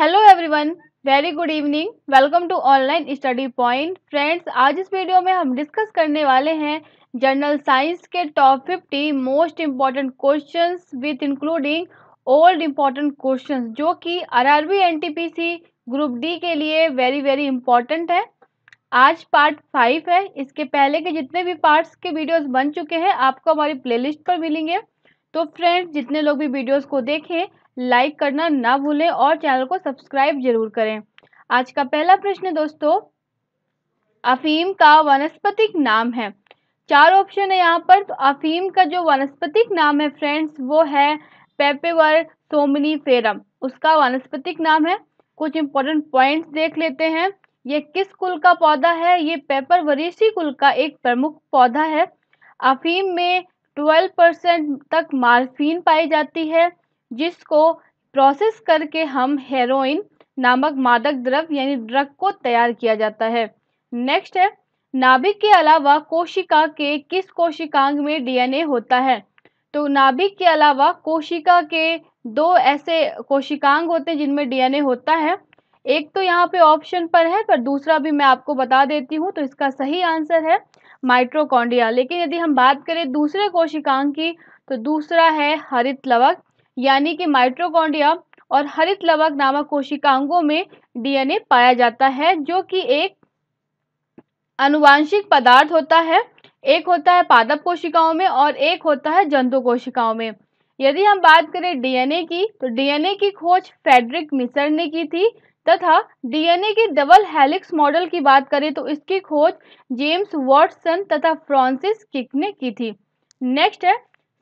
hello everyone very good evening welcome to online study point friends आज इस video में हम डिस्कस करने वाले हैं जनरल साइंस के top 50 most important questions with including old important questions जो कि आरआरबी एनटीपीसी ग्रुप डी के लिए वेरी वेरी इंपॉर्टेंट है आज पार्ट फाइव है इसके पहले के जितने भी पार्ट्स के वीडियोज बन चुके हैं आपको हमारी प्ले पर मिलेंगे तो फ्रेंड्स जितने लोग भी वीडियोज को देखें लाइक करना ना भूलें और चैनल को सब्सक्राइब जरूर करें आज का पहला प्रश्न दोस्तों अफीम का वनस्पतिक नाम है चार ऑप्शन है यहाँ पर तो अफीम का जो वनस्पतिक नाम है फ्रेंड्स वो है पेपेवर सोमनी फेरम उसका वनस्पतिक नाम है कुछ इंपॉर्टेंट पॉइंट्स देख लेते हैं ये किस कुल का पौधा है ये पेपर वरीसी कुल का एक प्रमुख पौधा है अफीम में 12 परसेंट तक मार्फीन पाई जाती है जिसको प्रोसेस करके हम हेरोइन नामक मादक द्रव्य यानी ड्रग को तैयार किया जाता है नेक्स्ट है नाभिक के अलावा कोशिका के किस कोशिकांग में डीएनए होता है तो नाभिक के अलावा कोशिका के दो ऐसे कोशिकांग होते हैं जिनमें डीएनए होता है एक तो यहाँ पे ऑप्शन पर है पर दूसरा भी मैं आपको बता देती हूँ तो इसका सही आंसर है माइट्रोकॉन्डिया लेकिन यदि हम बात करें दूसरे कोशिकांग की तो दूसरा है हरित लवक यानी कि माइट्रोकॉन्डिया और हरित लवक नामक कोशिकांगों में डीएनए पाया जाता है जो कि एक अनुवांशिक पदार्थ होता है एक होता है पादप कोशिकाओं में और एक होता है जंतु कोशिकाओं में यदि हम बात करें डीएनए की तो डीएनए की खोज फेडरिक मिसर ने की थी तथा डीएनए के डबल हेलिक्स मॉडल की बात करें तो इसकी खोज जेम्स वॉटसन तथा फ्रांसिस किक ने की थी नेक्स्ट है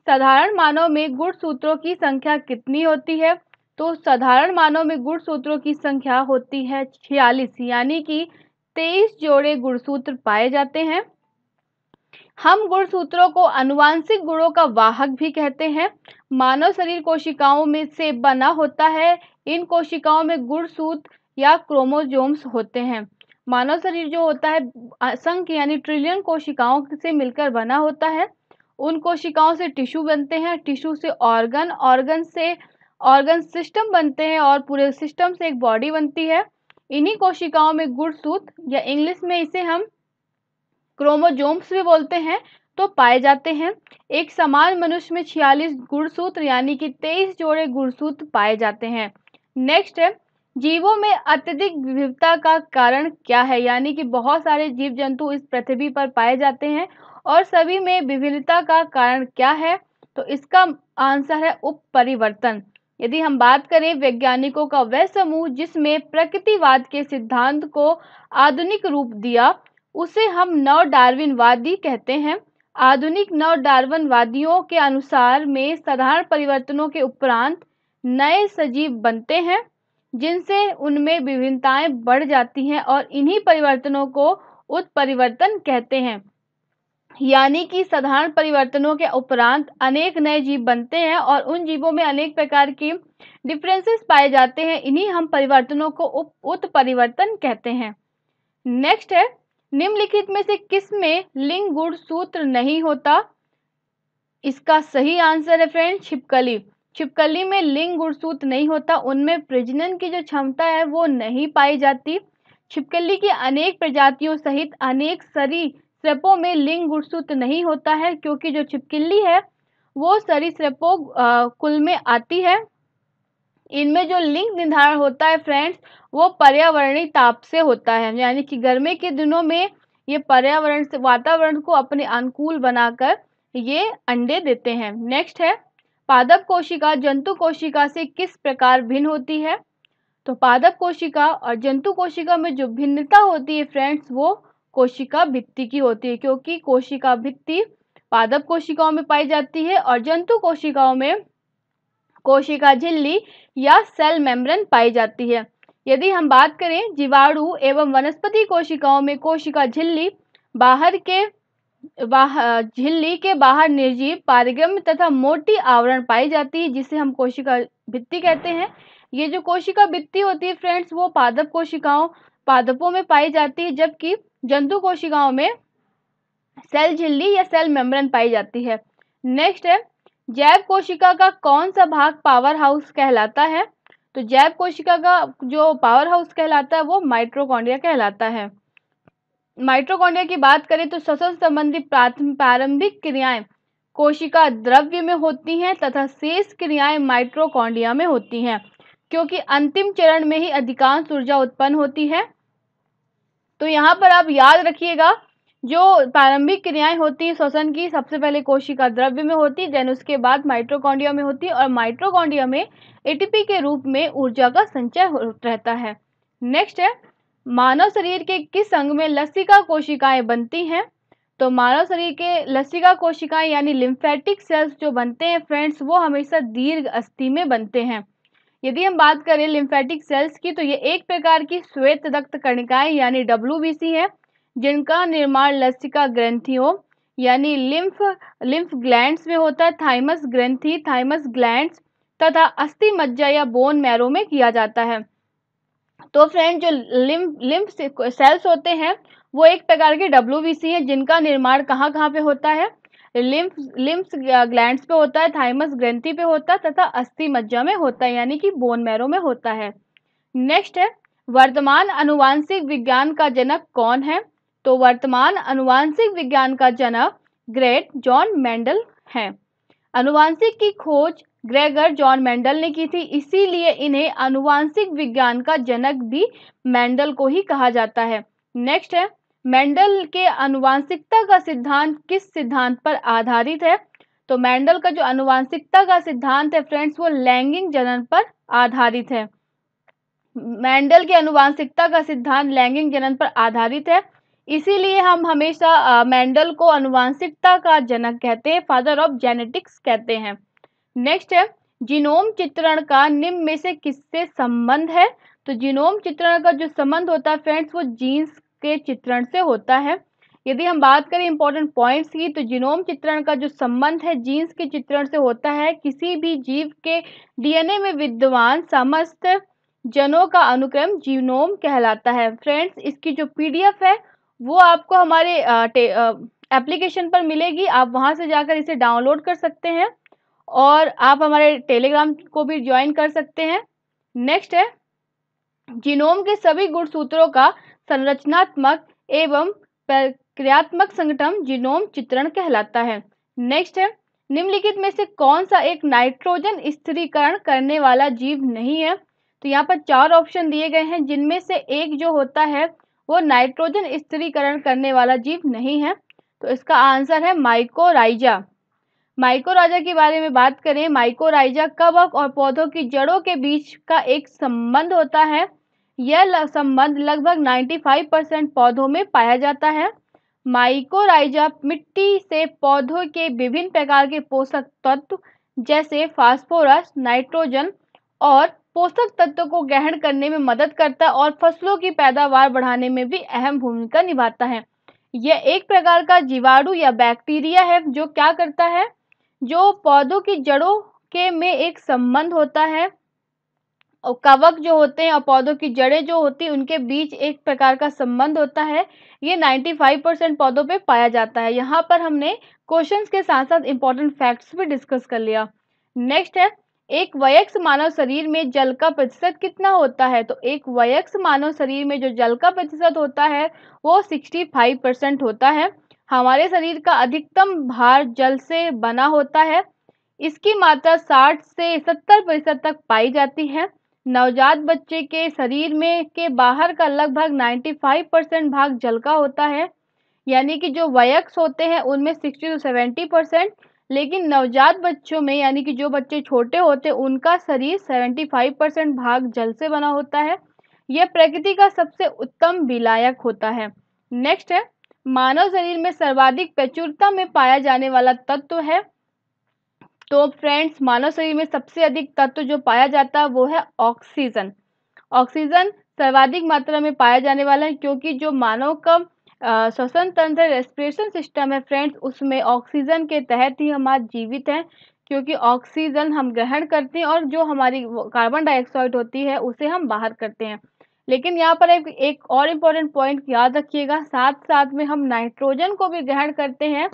साधारण मानव में गुण सूत्रों की संख्या कितनी होती है तो साधारण मानव में गुण सूत्रों की संख्या होती है छियालीस यानी कि तेईस जोड़े गुणसूत्र पाए जाते हैं हम गुणसूत्रों को अनुवांशिक गुणों का वाहक भी कहते हैं मानव शरीर कोशिकाओं में से बना होता है इन कोशिकाओं में गुणसूत्र या क्रोमोजोम्स होते हैं मानव शरीर जो होता है असंख्य यानी ट्रिलियन कोशिकाओं से मिलकर बना होता है उन कोशिकाओं से टिश्यू बनते हैं टिश्यू से ऑर्गन ऑर्गन से ऑर्गन सिस्टम बनते हैं और पूरे सिस्टम से एक बॉडी बनती है इन्हीं कोशिकाओं में गुड़सूत या इंग्लिश में इसे हम क्रोमोजोम्स भी बोलते हैं तो पाए जाते हैं एक समान मनुष्य में छियालीस गुड़सूत्र यानी कि तेईस जोड़े गुड़सूत्र पाए जाते हैं नेक्स्ट है जीवों में अत्यधिक विविधता का कारण क्या है यानी कि बहुत सारे जीव जंतु इस पृथ्वी पर पाए जाते हैं और सभी में विभिन्नता का कारण क्या है तो इसका आंसर है उपपरिवर्तन यदि हम बात करें वैज्ञानिकों का वह समूह जिसमें प्रकृतिवाद के सिद्धांत को आधुनिक रूप दिया उसे हम नव डार्विनवादी कहते हैं आधुनिक नव डार्विनवादियों के अनुसार में साधारण परिवर्तनों के उपरांत नए सजीव बनते हैं जिनसे उनमें विभिन्नताएं बढ़ जाती हैं और इन्हीं परिवर्तनों को उत्परिवर्तन कहते हैं यानी कि साधारण परिवर्तनों के उपरांत अनेक नए जीव बनते हैं और उन जीवों में अनेक प्रकार की डिफरेंसेस पाए जाते हैं इन्हीं हम परिवर्तनों को उप उत्परिवर्तन कहते हैं नेक्स्ट है निम्नलिखित में से किस में लिंग गुण सूत्र नहीं होता इसका सही आंसर है फ्रेंड छिपकली छिपकली में लिंग गुणसूत्र नहीं होता उनमें प्रजनन की जो क्षमता है वो नहीं पाई जाती छिपकली की अनेक प्रजातियों सहित अनेक सरी सरीसृपों में लिंग गुणसूत्र नहीं होता है क्योंकि जो छिपकली है वो सरीसृपो कुल में आती है इनमें जो लिंग निर्धारण होता है फ्रेंड्स वो पर्यावरणीय ताप से होता है यानी कि गर्मी के दिनों में ये पर्यावरण से वातावरण को अपने अनुकूल बनाकर ये अंडे देते हैं नेक्स्ट है पादप कोशिका जंतु कोशिका से किस प्रकार भिन्न होती है तो पादप कोशिका और जंतु कोशिका में जो भिन्नता होती है फ्रेंड्स वो कोशिका भित्ति की होती है क्योंकि कोशिका भित्ति पादप कोशिकाओं में पाई जाती है और जंतु कोशिकाओं में कोशिका झिल्ली या सेल मेम्ब्रेन पाई जाती है यदि हम बात करें जीवाणु एवं वनस्पति कोशिकाओं में कोशिका झिल्ली बाहर के बाहर झिल्ली के बाहर निर्जीव पारिगम्य तथा मोटी आवरण पाई जाती है जिसे हम कोशिका भित्ति कहते हैं ये जो कोशिका भित्ति होती है फ्रेंड्स वो पादप कोशिकाओं पादपों में पाई जाती है जबकि जंतु कोशिकाओं में सेल झिल्ली या सेल मेम्ब्रेन पाई जाती है नेक्स्ट है जैव कोशिका का कौन सा भाग पावर हाउस कहलाता है तो जैव कोशिका का जो पावर हाउस कहलाता है वो माइट्रोकॉन्ड्रिया कहलाता है माइट्रोकॉन्ड्रिया की बात करें तो श्वसन संबंधी प्रारंभिक क्रियाएं कोशिका द्रव्य में होती हैं तथा शेष क्रियाएं माइट्रोकॉन्ड्रिया में होती हैं क्योंकि अंतिम चरण में ही अधिकांश ऊर्जा उत्पन्न होती है तो यहाँ पर आप याद रखिएगा जो प्रारंभिक क्रियाएं होती हैं श्वसन की सबसे पहले कोशिका द्रव्य में होती देन उसके बाद माइट्रोकॉन्डिया में होती और माइट्रोकॉन्डिया में एटीपी के रूप में ऊर्जा का संचय रहता है नेक्स्ट है मानव शरीर के किस अंग में लसिका कोशिकाएं बनती हैं तो मानव शरीर के लसिका कोशिकाएं यानी लिम्फेटिक सेल्स जो बनते हैं फ्रेंड्स वो हमेशा दीर्घ अस्थि में बनते हैं यदि हम बात करें लिम्फेटिक सेल्स की तो ये एक प्रकार की श्वेत रक्त कणिकाएं यानी डब्ल्यू है जिनका निर्माण लसिका ग्रंथियों यानी लिम्फ लिम्फ ग्लैंड्स में होता है थाइमस ग्रंथी थाइमस ग्लैंड्स तथा अस्थि मज्जा या बोन मैरो में किया जाता है तो फ्रेंड जो लिम्फ लिम्फ सेल्स होते हैं वो एक प्रकार के डब्ल्यू है जिनका निर्माण कहाँ कहाँ पे होता है लिम्फ ग्लैंड्स पे होता है थाइमस ग्रंथि पे होता है तथा अस्थि मज्जा में होता है यानी कि बोन मैरो में होता है नेक्स्ट है वर्तमान अनुवांशिक विज्ञान का जनक कौन है तो वर्तमान अनुवांशिक विज्ञान का जनक ग्रेट जॉन मेंडल है अनुवांशिक की खोज ग्रेगर जॉन मेंडल ने की थी इसीलिए इन्हें अनुवांशिक विज्ञान का जनक भी मेंडल को ही कहा जाता है नेक्स्ट है मेंडल के अनुवांशिकता का सिद्धांत किस सिद्धांत पर आधारित है तो मेंडल का जो अनुवांशिकता का सिद्धांत है फ्रेंड्स वो लैंगिक जनन पर आधारित है मेंडल के अनुवांशिकता का सिद्धांत लैंगिक जनन पर आधारित है इसीलिए हम हमेशा मेंडल को अनुवांशिकता का जनक कहते हैं फादर ऑफ जेनेटिक्स कहते हैं नेक्स्ट है जीनोम चित्रण का निम्न में से किससे संबंध है तो जीनोम चित्रण का जो संबंध होता है फ्रेंड्स वो जीन्स के चित्रण से होता है यदि हम बात करें इंपॉर्टेंट पॉइंट्स की तो जीनोम चित्रण का जो संबंध है जीन्स के चित्रण से होता है किसी भी जीव के डीएनए में विद्यमान समस्त जनों का अनुक्रम जीनोम कहलाता है फ्रेंड्स इसकी जो पीडीएफ है वो आपको हमारे एप्लीकेशन पर मिलेगी आप वहां से जाकर इसे डाउनलोड कर सकते हैं और आप हमारे टेलीग्राम को भी ज्वाइन कर सकते हैं नेक्स्ट है जीनोम के सभी गुणसूत्रों का संरचनात्मक एवं प्रक्रियात्मक संगठन जीनोम चित्रण कहलाता है नेक्स्ट है निम्नलिखित में से कौन सा एक नाइट्रोजन स्थिरीकरण करने वाला जीव नहीं है तो यहाँ पर चार ऑप्शन दिए गए हैं जिनमें से एक जो होता है वो नाइट्रोजन स्थिरीकरण करने वाला जीव नहीं है तो इसका आंसर है माइकोराइजा माइकोराइजा के बारे में बात करें माइकोराइजा कवक और पौधों की जड़ों के बीच का एक संबंध होता है यह संबंध लगभग 95 परसेंट पौधों में पाया जाता है माइकोराइजा मिट्टी से पौधों के विभिन्न प्रकार के पोषक तत्व जैसे फास्फोरस नाइट्रोजन और पोषक तत्व को ग्रहण करने में मदद करता है और फसलों की पैदावार बढ़ाने में भी अहम भूमिका निभाता है यह एक प्रकार का जीवाणु या बैक्टीरिया है जो क्या करता है जो पौधों की जड़ों के में एक संबंध होता है कवक जो होते हैं और पौधों की जड़ें जो होती हैं उनके बीच एक प्रकार का संबंध होता है ये 95 परसेंट पौधों पे पाया जाता है यहाँ पर हमने क्वेश्चंस के साथ साथ इंपॉर्टेंट फैक्ट्स भी डिस्कस कर लिया नेक्स्ट है एक वयक्स मानव शरीर में जल का प्रतिशत कितना होता है तो एक वयक्स मानव शरीर में जो जल का प्रतिशत होता है वो सिक्सटी परसेंट होता है हमारे शरीर का अधिकतम भार जल से बना होता है इसकी मात्रा 60 से 70 प्रतिशत तक पाई जाती है नवजात बच्चे के शरीर में के बाहर का लगभग 95 परसेंट भाग जल का होता है यानी कि जो वयक्स होते हैं उनमें 60 टू 70 परसेंट लेकिन नवजात बच्चों में यानी कि जो बच्चे छोटे होते हैं उनका शरीर 75 परसेंट भाग जल से बना होता है यह प्रकृति का सबसे उत्तम विलायक होता है नेक्स्ट है मानव शरीर में सर्वाधिक प्रचुरता में पाया जाने वाला तत्व है तो फ्रेंड्स मानव शरीर में सबसे अधिक तत्व जो पाया जाता है वो है ऑक्सीजन ऑक्सीजन सर्वाधिक मात्रा में पाया जाने वाला है क्योंकि जो मानव का श्वसन तंत्र रेस्पिरेशन सिस्टम है फ्रेंड्स उसमें ऑक्सीजन के तहत ही हम आज जीवित हैं क्योंकि ऑक्सीजन हम ग्रहण करते हैं और जो हमारी कार्बन डाइऑक्साइड होती है उसे हम बाहर करते हैं लेकिन यहाँ पर एक, एक और इम्पोर्टेंट पॉइंट याद रखिएगा साथ साथ में हम नाइट्रोजन को भी ग्रहण करते हैं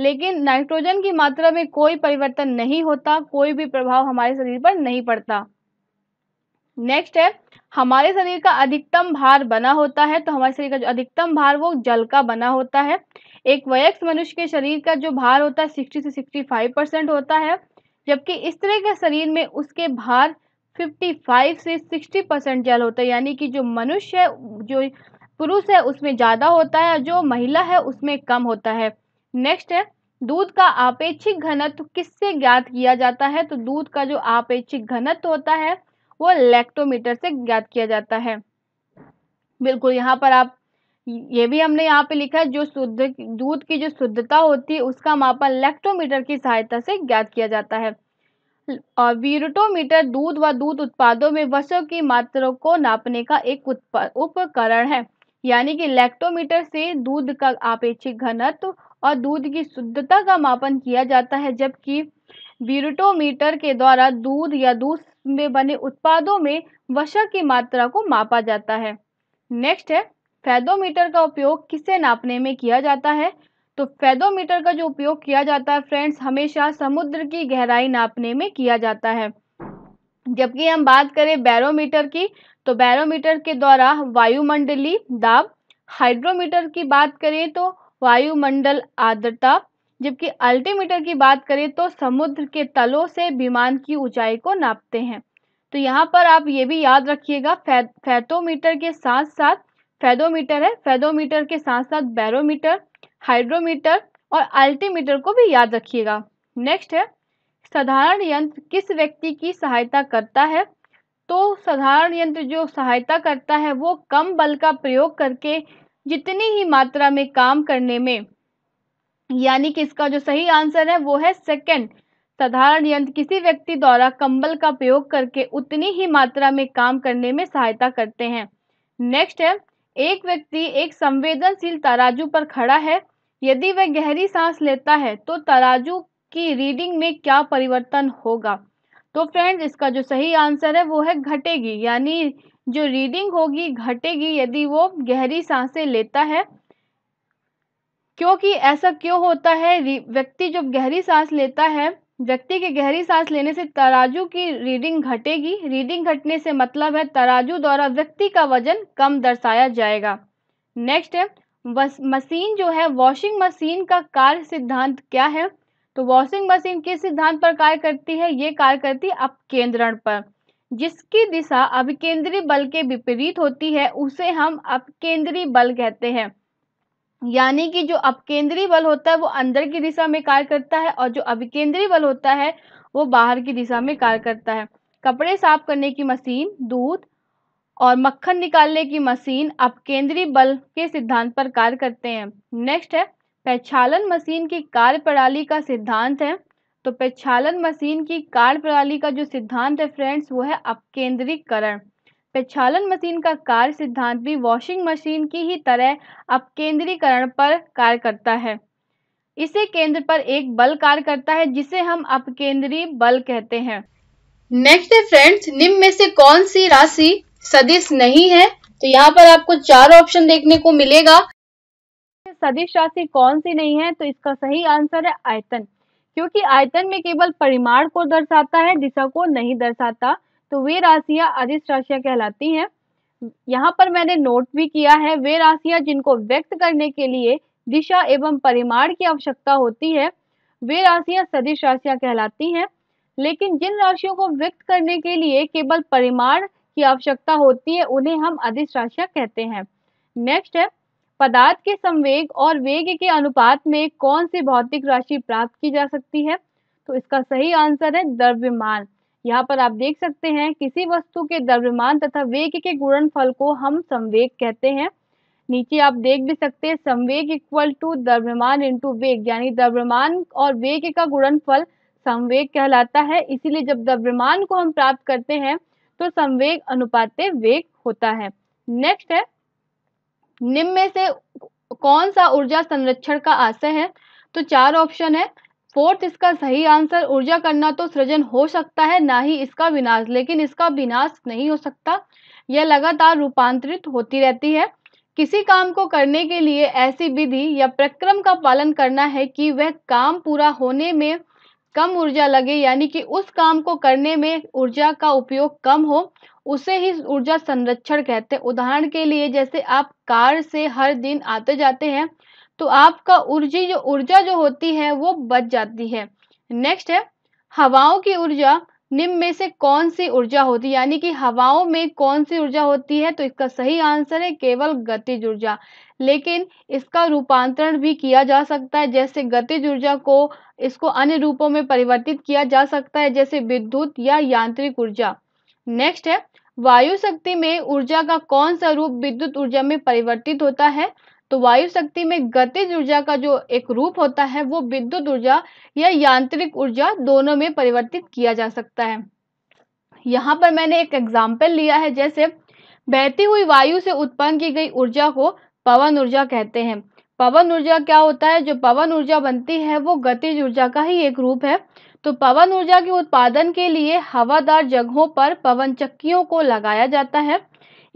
लेकिन नाइट्रोजन की मात्रा में कोई परिवर्तन नहीं होता कोई भी प्रभाव हमारे शरीर पर नहीं पड़ता नेक्स्ट है हमारे शरीर का अधिकतम भार बना होता है तो हमारे शरीर का जो अधिकतम भार वो जल का बना होता है एक वयस्क मनुष्य के शरीर का जो भार होता है सिक्सटी से सिक्सटी फाइव परसेंट होता है जबकि इस तरह के शरीर में उसके भार फिफ्टी फाइव से सिक्सटी परसेंट जल होता है यानी कि जो मनुष्य है जो पुरुष है उसमें ज़्यादा होता है जो महिला है उसमें कम होता है नेक्स्ट है दूध का आपेक्षिक घनत्व किससे ज्ञात किया जाता है तो दूध का जो आपेक्षिक घनत्व होता है वो लैक्टोमीटर से ज्ञात किया जाता है बिल्कुल यहाँ पर आप ये भी हमने यहाँ पे लिखा है जो शुद्ध दूध की जो शुद्धता होती है उसका मापन लैक्टोमीटर की सहायता से ज्ञात किया जाता है और वीरोटोमीटर दूध व दूध उत्पादों में वसों की मात्रा को नापने का एक उपकरण है यानी कि लैक्टोमीटर से दूध का आपेक्षिक घनत्व और दूध की शुद्धता का मापन किया जाता है जबकि बीरटोमीटर के द्वारा दूध या दूध में बने उत्पादों में वसा की मात्रा को मापा जाता है नेक्स्ट है फैदोमीटर का उपयोग किसे नापने में किया जाता है तो फैदोमीटर का जो उपयोग किया जाता है फ्रेंड्स हमेशा समुद्र की गहराई नापने में किया जाता है जबकि हम बात करें बैरोमीटर की तो बैरोमीटर के द्वारा वायुमंडली दाब हाइड्रोमीटर की बात करें तो वायुमंडल आर्द्रता जबकि अल्टीमीटर की बात करें तो समुद्र के तलों से विमान की ऊंचाई को नापते हैं तो यहाँ पर आप ये भी याद रखिएगा फैटोमीटर के साथ साथ फैदोमीटर है फैदोमीटर के साथ साथ बैरोमीटर हाइड्रोमीटर और अल्टीमीटर को भी याद रखिएगा नेक्स्ट है साधारण यंत्र किस व्यक्ति की सहायता करता है तो साधारण यंत्र जो सहायता करता है वो कम बल का प्रयोग करके जितनी ही मात्रा में काम करने में यानी कि इसका जो सही आंसर है वो है सेकंड साधारण यंत्र किसी व्यक्ति द्वारा कंबल का प्रयोग करके उतनी ही मात्रा में काम करने में सहायता करते हैं नेक्स्ट है एक व्यक्ति एक संवेदनशील तराजू पर खड़ा है यदि वह गहरी सांस लेता है तो तराजू की रीडिंग में क्या परिवर्तन होगा तो फ्रेंड्स इसका जो सही आंसर है वो है घटेगी यानी जो रीडिंग होगी घटेगी यदि वो गहरी सांसें लेता है क्योंकि ऐसा क्यों होता है व्यक्ति जब गहरी सांस लेता है व्यक्ति के गहरी सांस लेने से तराजू की रीडिंग घटेगी रीडिंग घटने से मतलब है तराजू द्वारा व्यक्ति का वजन कम दर्शाया जाएगा नेक्स्ट है मशीन जो है वॉशिंग मशीन का कार्य सिद्धांत क्या है तो वॉशिंग मशीन किस सिद्धांत पर कार्य करती है ये कार्य करती है अपकेंद्रण पर जिसकी दिशा अभिकेंद्रीय बल के विपरीत होती है उसे हम अपकेंद्रीय बल कहते हैं यानी कि जो अपकेंद्रीय बल होता है वो अंदर की दिशा में कार्य करता है और जो अभिकेंद्रीय बल होता है वो बाहर की दिशा में कार्य करता है कपड़े साफ करने की मशीन दूध और मक्खन निकालने की मशीन अपकेंद्रीय बल के सिद्धांत पर कार्य करते हैं नेक्स्ट है पहचालन मशीन की कार्य प्रणाली का सिद्धांत है तो प्रक्षालन मशीन की कार्य प्रणाली का जो सिद्धांत है फ्रेंड्स वो है अपकेंद्रीकरण प्रक्षालन मशीन का कार्य सिद्धांत भी वॉशिंग मशीन की ही तरह अपकेंद्रीकरण पर कार्य करता है इसे केंद्र पर एक बल कार्य करता है जिसे हम अपकेंद्री बल कहते हैं नेक्स्ट है फ्रेंड्स निम्न में से कौन सी राशि सदिश नहीं है तो यहाँ पर आपको चार ऑप्शन देखने को मिलेगा सदिश राशि कौन सी नहीं है तो इसका सही आंसर है आयतन क्योंकि आयतन में केवल परिमाण को दर्शाता है दिशा को नहीं दर्शाता तो वे राशियां अदिश राशियां कहलाती हैं यहाँ पर मैंने नोट भी किया है वे राशियां जिनको व्यक्त करने के लिए दिशा एवं परिमाण की आवश्यकता होती है वे राशियां सदिश राशियां कहलाती हैं लेकिन जिन राशियों को व्यक्त करने के लिए केवल परिमाण की आवश्यकता होती है उन्हें हम अधिस राशियां कहते हैं नेक्स्ट है पदार्थ के संवेग और वेग के अनुपात में कौन सी भौतिक राशि प्राप्त की जा सकती है तो इसका सही आंसर है द्रव्यमान यहाँ पर आप देख सकते हैं किसी वस्तु के द्रव्यमान तथा वेग के गुणनफल को हम संवेग कहते हैं नीचे आप देख भी सकते हैं संवेग इक्वल टू द्रव्यमान इंटू वेग यानी द्रव्यमान और वेग का गुणनफल संवेग कहलाता है इसीलिए जब द्रव्यमान को हम प्राप्त करते हैं तो संवेग अनुपात वेग होता है नेक्स्ट है निम्न में से कौन सा ऊर्जा संरक्षण का आशय है तो चार ऑप्शन है फोर्थ इसका सही आंसर ऊर्जा करना तो सृजन हो सकता है ना ही इसका विनाश लेकिन इसका विनाश नहीं हो सकता यह लगातार रूपांतरित होती रहती है किसी काम को करने के लिए ऐसी विधि या प्रक्रम का पालन करना है कि वह काम पूरा होने में कम ऊर्जा लगे यानी कि उस काम को करने में ऊर्जा का उपयोग कम हो उसे ही ऊर्जा संरक्षण कहते हैं उदाहरण के लिए जैसे आप कार से हर दिन आते जाते हैं तो आपका ऊर्जी जो ऊर्जा जो होती है वो बच जाती है नेक्स्ट है हवाओं की ऊर्जा निम्न में से कौन सी ऊर्जा होती है यानी कि हवाओं में कौन सी ऊर्जा होती है तो इसका सही आंसर है केवल गतिज ऊर्जा लेकिन इसका रूपांतरण भी किया जा सकता है जैसे गतिज ऊर्जा को इसको अन्य रूपों में परिवर्तित किया जा सकता है जैसे विद्युत या यांत्रिक ऊर्जा नेक्स्ट है वायु शक्ति में ऊर्जा का कौन सा रूप विद्युत ऊर्जा में परिवर्तित होता है तो वायु शक्ति में गतिज ऊर्जा का जो एक रूप होता है वो विद्युत ऊर्जा या यांत्रिक ऊर्जा दोनों में परिवर्तित किया जा सकता है यहाँ पर मैंने एक एग्जाम्पल लिया है जैसे बहती हुई वायु से उत्पन्न की गई ऊर्जा को पवन ऊर्जा कहते हैं पवन ऊर्जा क्या होता है जो पवन ऊर्जा बनती है वो गतिज ऊर्जा का ही एक रूप है तो पवन ऊर्जा के उत्पादन के लिए हवादार जगहों पर पवन चक्कियों को लगाया जाता है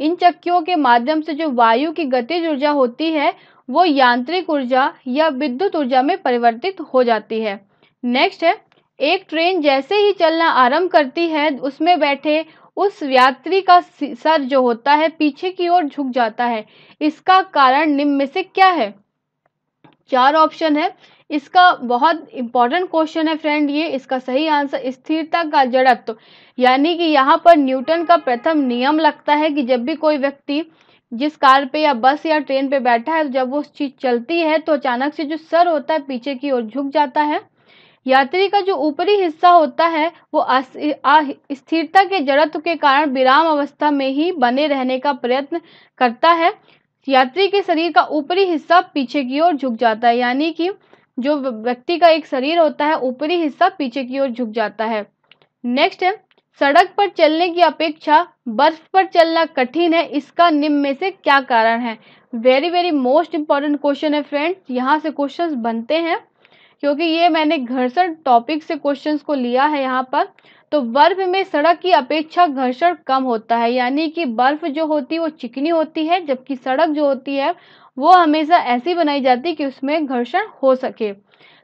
इन चक्कियों के माध्यम से जो वायु की गतिज ऊर्जा होती है वो यांत्रिक ऊर्जा या विद्युत ऊर्जा में परिवर्तित हो जाती है नेक्स्ट है एक ट्रेन जैसे ही चलना आरंभ करती है उसमें बैठे उस यात्री का सर जो होता है पीछे की ओर झुक जाता है इसका कारण निम्न में से क्या है चार ऑप्शन है इसका बहुत इंपॉर्टेंट क्वेश्चन है फ्रेंड ये इसका सही आंसर स्थिरता का जड़त्व यानी कि यहाँ पर न्यूटन का प्रथम नियम लगता है कि जब भी कोई व्यक्ति जिस कार पे या बस या ट्रेन पे बैठा है जब वो चीज़ चलती है तो अचानक से जो सर होता है पीछे की ओर झुक जाता है यात्री का जो ऊपरी हिस्सा होता है वो स्थिरता के जड़त्व के कारण विराम अवस्था में ही बने रहने का प्रयत्न करता है यात्री के शरीर का ऊपरी हिस्सा पीछे की ओर झुक जाता है यानी कि जो व्यक्ति का एक शरीर होता है ऊपरी हिस्सा पीछे की ओर झुक जाता है नेक्स्ट है सड़क पर चलने की अपेक्षा बर्फ पर चलना कठिन है इसका निम्न में से क्या कारण है very very most important question है फ्रेंड्स यहाँ से क्वेश्चंस बनते हैं क्योंकि ये मैंने घर्षण टॉपिक से क्वेश्चन को लिया है यहाँ पर तो बर्फ में सड़क की अपेक्षा घर्षण कम होता है यानी कि बर्फ जो होती है वो चिकनी होती है जबकि सड़क जो होती है वो हमेशा ऐसी बनाई जाती है कि उसमें घर्षण हो सके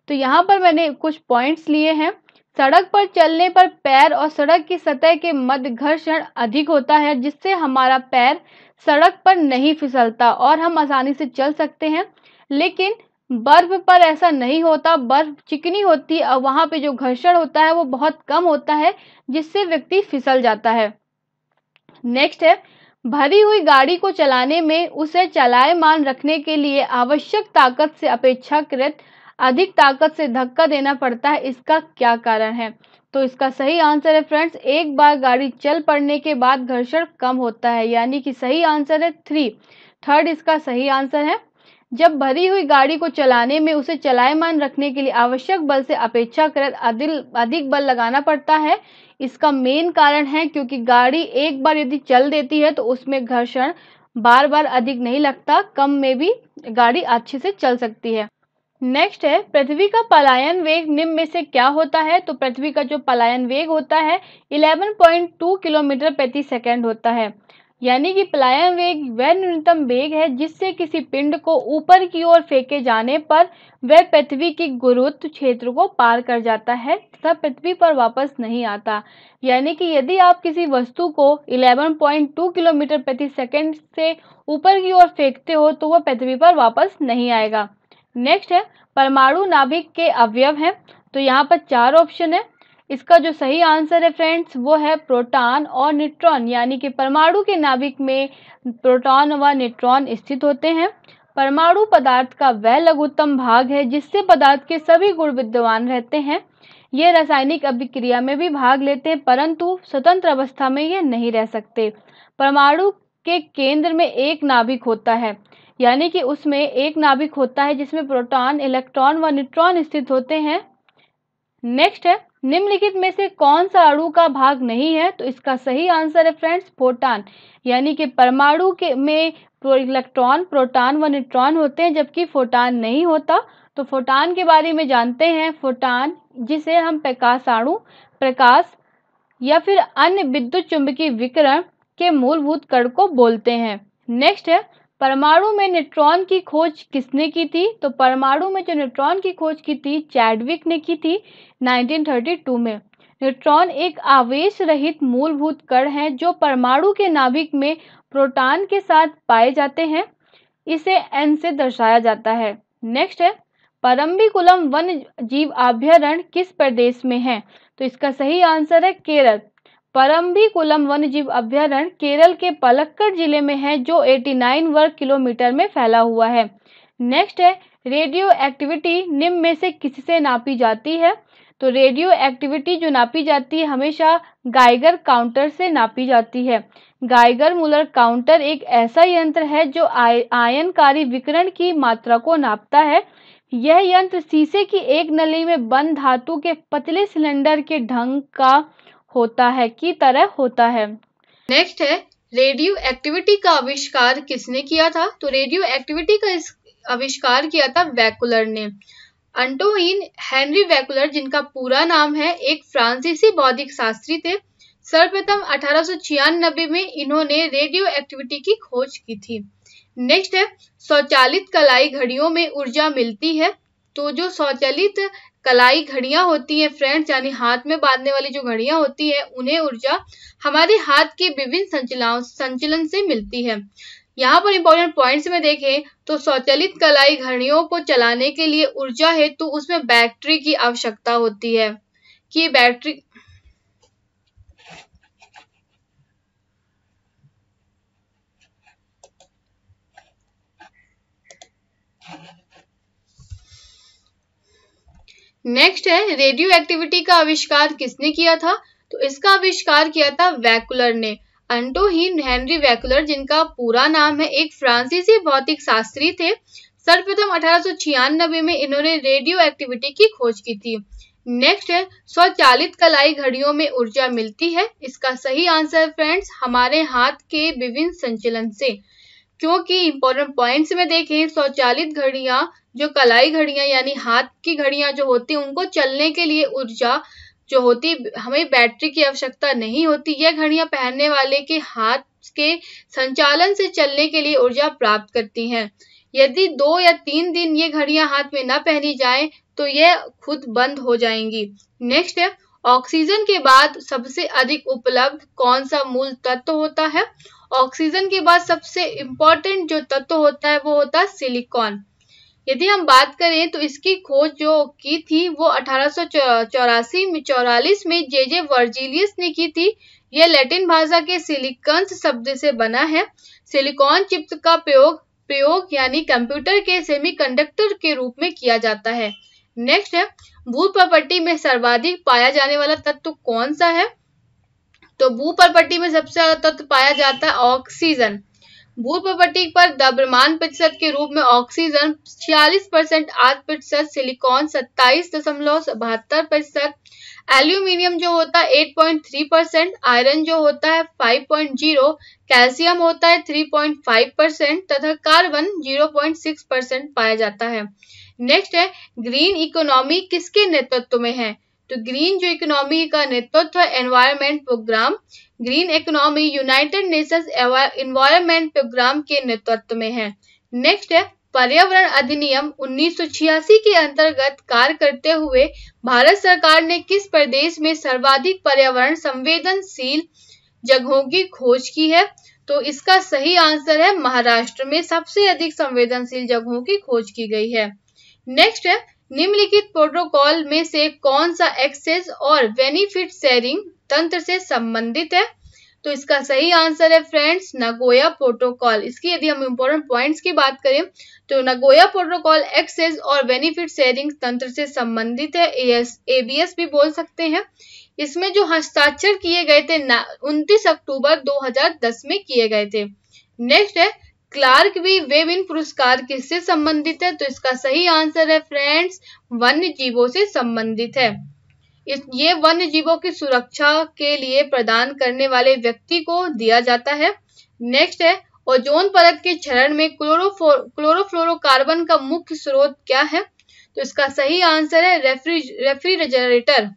तो यहाँ पर मैंने कुछ पॉइंट्स लिए हैं सड़क पर चलने पर पैर और सड़क की सतह के मध्य घर्षण अधिक होता है जिससे हमारा पैर सड़क पर नहीं फिसलता और हम आसानी से चल सकते हैं लेकिन बर्फ पर ऐसा नहीं होता बर्फ चिकनी होती है और वहां पे जो घर्षण होता है वो बहुत कम होता है जिससे व्यक्ति फिसल जाता है नेक्स्ट है भरी हुई गाड़ी को चलाने में उसे चलायमान रखने के लिए आवश्यक ताकत से अपेक्षाकृत अधिक ताकत से धक्का देना पड़ता है इसका क्या कारण है तो इसका सही आंसर है फ्रेंड्स एक बार गाड़ी चल पड़ने के बाद घर्षण कम होता है यानी कि सही आंसर है थ्री थर्ड इसका सही आंसर है जब भरी हुई गाड़ी को चलाने में उसे चलायमान रखने के लिए आवश्यक बल से अपेक्षाकृत अधिक बल लगाना पड़ता है इसका मेन कारण है क्योंकि गाड़ी एक बार यदि चल देती है तो उसमें घर्षण बार बार अधिक नहीं लगता कम में भी गाड़ी अच्छे से चल सकती है नेक्स्ट है पृथ्वी का पलायन वेग निम्न में से क्या होता है तो पृथ्वी का जो पलायन वेग होता है 11.2 किलोमीटर प्रति सेकंड होता है यानी कि पलायन वेग वह न्यूनतम वेग है जिससे किसी पिंड को ऊपर की ओर फेंके जाने पर वह पृथ्वी के गुरुत्व क्षेत्र को पार कर जाता है तथा पृथ्वी पर वापस नहीं आता यानी कि यदि आप किसी वस्तु को 11.2 किलोमीटर प्रति सेकंड से ऊपर की ओर फेंकते हो तो वह पृथ्वी पर वापस नहीं आएगा नेक्स्ट है परमाणु नाभिक के अवयव हैं तो यहाँ पर चार ऑप्शन है इसका जो सही आंसर है फ्रेंड्स वो है प्रोटॉन और न्यूट्रॉन यानी कि परमाणु के नाभिक में प्रोटॉन व न्यूट्रॉन स्थित होते हैं परमाणु पदार्थ का वह लघुत्तम भाग है जिससे पदार्थ के सभी गुण विद्यमान रहते हैं ये रासायनिक अभिक्रिया में भी भाग लेते हैं परंतु स्वतंत्र अवस्था में ये नहीं रह सकते परमाणु के केंद्र में एक नाभिक होता है यानी कि उसमें एक नाभिक होता है जिसमें प्रोटॉन इलेक्ट्रॉन व न्यूट्रॉन स्थित होते हैं नेक्स्ट है निम्नलिखित में से कौन सा अणु का भाग नहीं है तो इसका सही आंसर है फ्रेंड्स फोटान यानी कि परमाणु के में इलेक्ट्रॉन प्रोटॉन व न्यूट्रॉन होते हैं जबकि फोटान नहीं होता तो फोटान के बारे में जानते हैं फोटान जिसे हम प्रकाशाणु प्रकाश या फिर अन्य विद्युत चुंबकीय विकरण के मूलभूत कण को बोलते हैं नेक्स्ट है परमाणु में न्यूट्रॉन की खोज किसने की थी तो परमाणु में जो न्यूट्रॉन की खोज की थी चैडविक ने की थी 1932 में न्यूट्रॉन एक आवेश रहित मूलभूत कण है जो परमाणु के नाभिक में प्रोटॉन के साथ पाए जाते हैं इसे एन से दर्शाया जाता है नेक्स्ट है परम्बिकुलम वन जीव अभ्यारण्य किस प्रदेश में है तो इसका सही आंसर है केरल परम्बीकुलम जीव अभ्यारण्य केरल के पलक्कड़ जिले में है जो 89 वर्ग किलोमीटर में फैला हुआ है नेक्स्ट है रेडियो एक्टिविटी निम्न में से किससे नापी जाती है तो रेडियो एक्टिविटी जो नापी जाती है हमेशा गाइगर काउंटर से नापी जाती है गाइगर मुलर काउंटर एक ऐसा यंत्र है जो आयनकारी विकरण की मात्रा को नापता है यह यंत्र शीशे की एक नली में बंद धातु के पतले सिलेंडर के ढंग का होता है की तरह होता है नेक्स्ट है रेडियो एक्टिविटी का आविष्कार किसने किया था तो रेडियो एक्टिविटी का आविष्कार किया था वैकुलर ने अंटोइन हेनरी वैकुलर जिनका पूरा नाम है एक फ्रांसीसी बौद्धिक शास्त्री थे सर्वप्रथम अठारह में इन्होंने रेडियो एक्टिविटी की खोज की थी नेक्स्ट है स्वचालित कलाई घड़ियों में ऊर्जा मिलती है तो जो स्वचालित कलाई घड़ियां होती हैं फ्रेंड्स यानी हाथ में बांधने वाली जो घड़ियां होती है उन्हें ऊर्जा हमारे हाथ के विभिन्न संचलाओं संचलन से मिलती है यहाँ पर इंपॉर्टेंट पॉइंट्स में देखें तो स्वचालित कलाई घड़ियों को चलाने के लिए ऊर्जा हेतु उसमें बैटरी की आवश्यकता होती है कि बैटरी नेक्स्ट है रेडियो एक्टिविटी का आविष्कार किसने किया था तो इसका आविष्कार किया था वैकुलर ने अंटोहीन हेनरी वैकुलर जिनका पूरा नाम है एक फ्रांसीसी भौतिक शास्त्री थे सर्वप्रथम अठारह में इन्होंने रेडियो एक्टिविटी की खोज की थी नेक्स्ट है स्वचालित कलाई घड़ियों में ऊर्जा मिलती है इसका सही आंसर फ्रेंड्स हमारे हाथ के विभिन्न संचलन से क्योंकि इंपॉर्टेंट पॉइंट्स में देखें स्वचालित घड़ियां जो कलाई घड़ियां यानी हाथ की घड़ियां जो होती उनको चलने के लिए ऊर्जा जो होती हमें बैटरी की आवश्यकता नहीं होती यह घड़ियां पहनने वाले के हाथ के संचालन से चलने के लिए ऊर्जा प्राप्त करती हैं यदि दो या तीन दिन ये घड़ियां हाथ में न पहनी जाए तो यह खुद बंद हो जाएंगी नेक्स्ट है ऑक्सीजन के बाद सबसे अधिक उपलब्ध कौन सा मूल तत्व होता है ऑक्सीजन के बाद सबसे इंपॉर्टेंट जो तत्व होता है वो होता है सिलिकॉन यदि हम बात करें तो इसकी खोज जो की थी वो अठारह में चौरालीस में जे जे वर्जीलियस ने की थी यह लैटिन भाषा के सिलिकॉन्स शब्द से बना है सिलिकॉन चिप्स का प्रयोग प्रयोग यानी कंप्यूटर के सेमीकंडक्टर के रूप में किया जाता है नेक्स्ट है भू प्रपट्टी में सर्वाधिक पाया जाने वाला तत्व कौन सा है तो भू प्रपट्टी में सबसे ज्यादा तत्व पाया जाता है ऑक्सीजन भू प्रवृत्ति पर द्रव्यमान प्रतिशत के रूप में ऑक्सीजन छियालीस परसेंट आठ प्रतिशत सिलिकॉन सत्ताईस दशमलव बहत्तर प्रतिशत एल्यूमिनियम जो होता है 8.3 परसेंट आयरन जो होता है 5.0 कैल्शियम होता है 3.5 परसेंट तथा कार्बन 0.6 परसेंट पाया जाता है नेक्स्ट है ग्रीन इकोनॉमी किसके नेतृत्व में है तो ग्रीन जो इकोनॉमी का नेतृत्व है environment programme green economy United Nations environment programme के नेतृत्व में है नेक्स्ट है पर्यावरण अधिनियम उन्नीस के अंतर्गत कार्य करते हुए भारत सरकार ने किस प्रदेश में सर्वाधिक पर्यावरण संवेदनशील जगहों की खोज की है तो इसका सही आंसर है महाराष्ट्र में सबसे अधिक संवेदनशील जगहों की खोज की गई है नेक्स्ट है निम्नलिखित प्रोटोकॉल में से कौन सा एक्सेस और बेनिफिट शेयरिंग तंत्र से संबंधित है तो इसका सही आंसर है फ्रेंड्स नगोया प्रोटोकॉल इसकी यदि हम इंपॉर्टेंट पॉइंट्स की बात करें तो नगोया प्रोटोकॉल एक्सेस और बेनिफिट शेयरिंग तंत्र से संबंधित है एएस एबीएस भी बोल सकते हैं इसमें जो हस्ताक्षर किए गए थे उनतीस अक्टूबर 2010 में किए गए थे नेक्स्ट है क्लार्क भी वेबिन पुरस्कार किससे संबंधित है तो इसका सही आंसर है फ्रेंड्स वन्य जीवों से संबंधित है ये वन्य जीवों की सुरक्षा के लिए प्रदान करने वाले व्यक्ति को दिया जाता है नेक्स्ट है ओजोन परत के क्षरण में क्लोरोफो क्लोरोफ्लोरोकार्बन का मुख्य स्रोत क्या है तो इसका सही आंसर है रेफ्री रेफ्रिजरेटर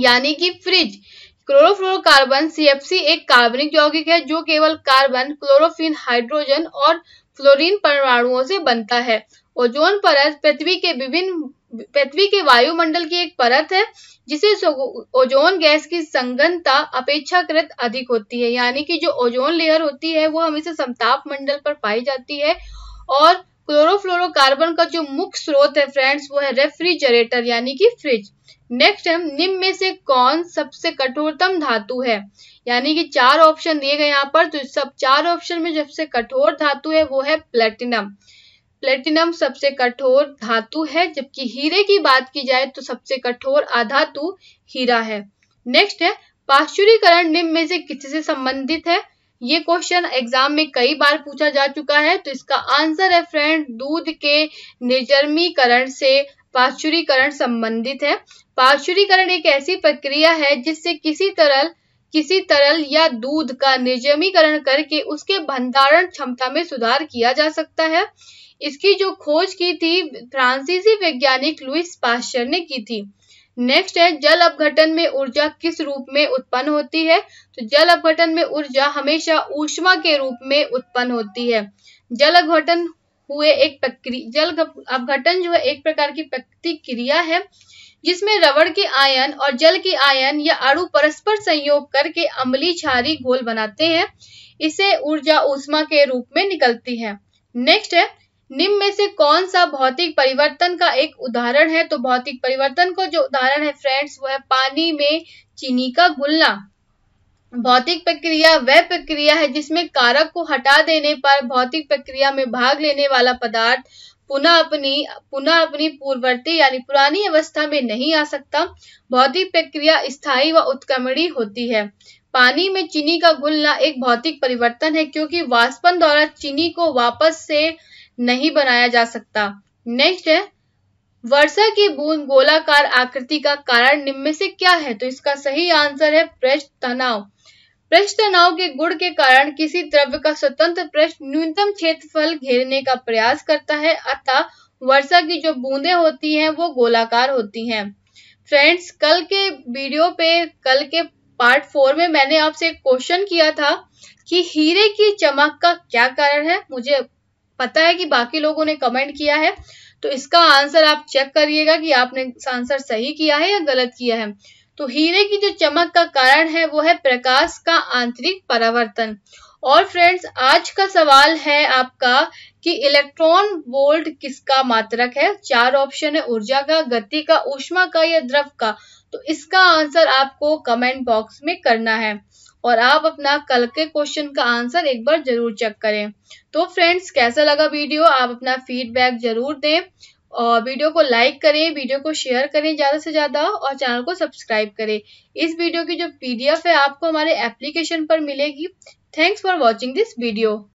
यानी कि फ्रिज क्लोरोफ्लोरोकार्बन सीएफसी एक कार्बनिक यौगिक है जो केवल कार्बन क्लोरोफिन हाइड्रोजन और फ्लोरीन परमाणुओं से बनता है ओजोन परत पृथ्वी के विभिन्न पृथ्वी के वायुमंडल की एक परत है जिसे ओजोन गैस की संगनता अपेक्षाकृत अधिक होती है यानी कि जो ओजोन लेयर होती है वो हमेशा समताप मंडल पर पाई जाती है और क्लोरोफ्लोरोकार्बन का जो मुख्य स्रोत है फ्रेंड्स वो है रेफ्रिजरेटर यानी कि फ्रिज नेक्स्ट हम निम्न में से कौन सबसे कठोरतम धातु है यानी कि चार ऑप्शन दिए गए यहाँ पर तो सब चार ऑप्शन में सबसे कठोर धातु है वो है प्लेटिनम प्लेटिनम सबसे कठोर धातु है जबकि हीरे की बात की जाए तो सबसे कठोर आधातु हीरा है नेक्स्ट है पाश्चुरीकरण निम्न में से किससे संबंधित है ये क्वेश्चन एग्जाम में कई बार पूछा जा चुका है तो इसका आंसर है फ्रेंड दूध के निर्जमीकरण से पाश्चुरीकरण संबंधित है पाश्चुरीकरण एक ऐसी प्रक्रिया है जिससे किसी तरल किसी तरल या दूध का निर्जमीकरण करके उसके भंडारण क्षमता में सुधार किया जा सकता है इसकी जो खोज की थी फ्रांसीसी वैज्ञानिक लुइस पास्चर ने की थी नेक्स्ट है जल अपघटन में ऊर्जा किस रूप में उत्पन्न होती है तो जल अपघटन में ऊर्जा हमेशा ऊष्मा के रूप में उत्पन्न होती है जल अपघटन हुए एक प्रक्रिया जल अपघटन जो है एक प्रकार की प्रतिक्रिया है जिसमें रबड़ के आयन और जल के आयन या अणु परस्पर संयोग करके अम्ली छारी घोल बनाते हैं इसे ऊर्जा ऊष्मा के रूप में निकलती है नेक्स्ट है निम्न में से कौन सा भौतिक परिवर्तन का एक उदाहरण है तो भौतिक परिवर्तन को जो उदाहरण है फ्रेंड्स वह पानी में चीनी का घुलना भौतिक प्रक्रिया वह प्रक्रिया है जिसमें कारक को हटा देने पर भौतिक प्रक्रिया में भाग लेने वाला पदार्थ पुनः अपनी पुनः अपनी पूर्ववर्ती यानी पुरानी अवस्था में नहीं आ सकता भौतिक प्रक्रिया स्थायी व उत्क्रमणी होती है पानी में चीनी का घुलना एक भौतिक परिवर्तन है क्योंकि वाष्पन द्वारा चीनी को वापस से नहीं बनाया जा सकता नेक्स्ट है वर्षा की बूंद गोलाकार आकृति का कारण निम्न से क्या है तो इसका सही आंसर है पृष्ठ तनाव पृष्ठ तनाव के गुण के कारण किसी द्रव्य का स्वतंत्र पृष्ठ न्यूनतम क्षेत्रफल घेरने का प्रयास करता है अतः वर्षा की जो बूंदे होती हैं वो गोलाकार होती हैं फ्रेंड्स कल के वीडियो पे कल के पार्ट फोर में मैंने आपसे क्वेश्चन किया था कि हीरे की चमक का क्या कारण है मुझे पता है कि बाकी लोगों ने कमेंट किया है तो इसका आंसर आप चेक करिएगा कि आपने आंसर सही किया है या गलत किया है तो हीरे की जो चमक का कारण है वो है प्रकाश का आंतरिक परावर्तन और फ्रेंड्स आज का सवाल है आपका कि इलेक्ट्रॉन वोल्ट किसका मात्रक है चार ऑप्शन है ऊर्जा का गति का ऊष्मा का या द्रव का तो इसका आंसर आपको कमेंट बॉक्स में करना है और आप अपना कल के क्वेश्चन का आंसर एक बार जरूर चेक करें तो फ्रेंड्स कैसा लगा वीडियो आप अपना फीडबैक जरूर दें और वीडियो को लाइक करें वीडियो को शेयर करें ज़्यादा से ज़्यादा और चैनल को सब्सक्राइब करें इस वीडियो की जो पीडीएफ है आपको हमारे एप्लीकेशन पर मिलेगी thanks for watching this video